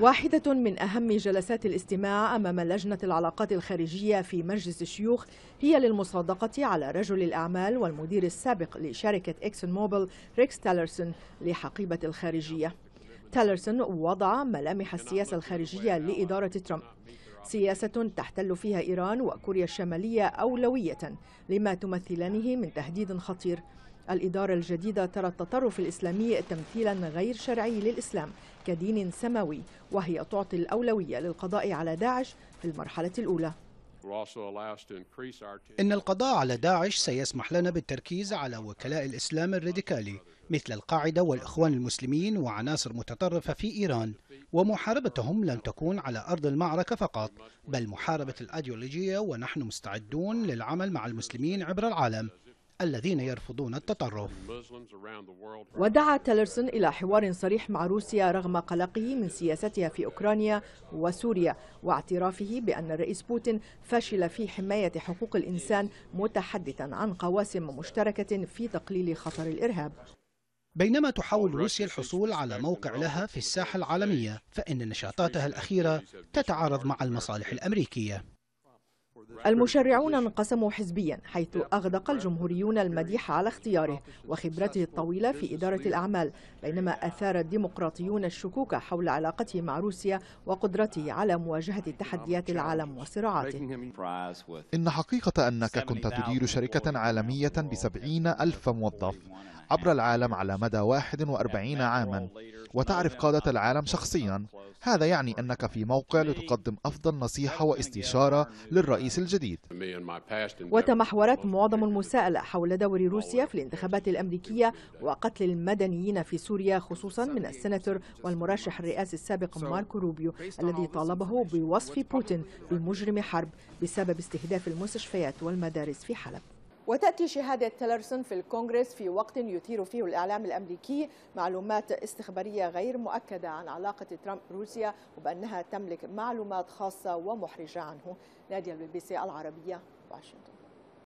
واحدة من أهم جلسات الاستماع أمام لجنة العلاقات الخارجية في مجلس الشيوخ هي للمصادقة على رجل الأعمال والمدير السابق لشركة إكسون موبل ريكس تالرسون لحقيبة الخارجية تالرسون وضع ملامح السياسة الخارجية لإدارة ترامب سياسة تحتل فيها إيران وكوريا الشمالية أولوية لما تمثلانه من تهديد خطير الإدارة الجديدة ترى التطرف الإسلامي تمثيلا غير شرعي للإسلام كدين سماوي وهي تعطي الأولوية للقضاء على داعش في المرحلة الأولى إن القضاء على داعش سيسمح لنا بالتركيز على وكلاء الإسلام الراديكالي مثل القاعدة والإخوان المسلمين وعناصر متطرفة في إيران ومحاربتهم لن تكون على أرض المعركة فقط بل محاربة الأديولوجية ونحن مستعدون للعمل مع المسلمين عبر العالم الذين يرفضون التطرف ودعا تيلرسون إلى حوار صريح مع روسيا رغم قلقه من سياستها في أوكرانيا وسوريا واعترافه بأن الرئيس بوتين فشل في حماية حقوق الإنسان متحدثا عن قواسم مشتركة في تقليل خطر الإرهاب بينما تحاول روسيا الحصول على موقع لها في الساحة العالمية فإن نشاطاتها الأخيرة تتعارض مع المصالح الأمريكية المشرعون انقسموا حزبيا حيث أغدق الجمهوريون المديح على اختياره وخبرته الطويلة في إدارة الأعمال بينما أثار الديمقراطيون الشكوك حول علاقته مع روسيا وقدرته على مواجهة تحديات العالم وصراعاته إن حقيقة أنك كنت تدير شركة عالمية بسبعين ألف موظف عبر العالم على مدى 41 عاما وتعرف قادة العالم شخصيا هذا يعني أنك في موقع لتقدم أفضل نصيحة واستشارة للرئيس الجديد وتمحورت معظم المساءلة حول دور روسيا في الانتخابات الأمريكية وقتل المدنيين في سوريا خصوصا من السناتور والمرشح الرئاسي السابق ماركو روبيو الذي طالبه بوصف بوتين بمجرم حرب بسبب استهداف المستشفيات والمدارس في حلب وتأتي شهادة تيلرسون في الكونغرس في وقت يثير فيه الإعلام الأمريكي معلومات استخبارية غير مؤكدة عن علاقة ترامب روسيا وبأنها تملك معلومات خاصة ومحرجة عنه نادية البي بي سي العربية واشنطن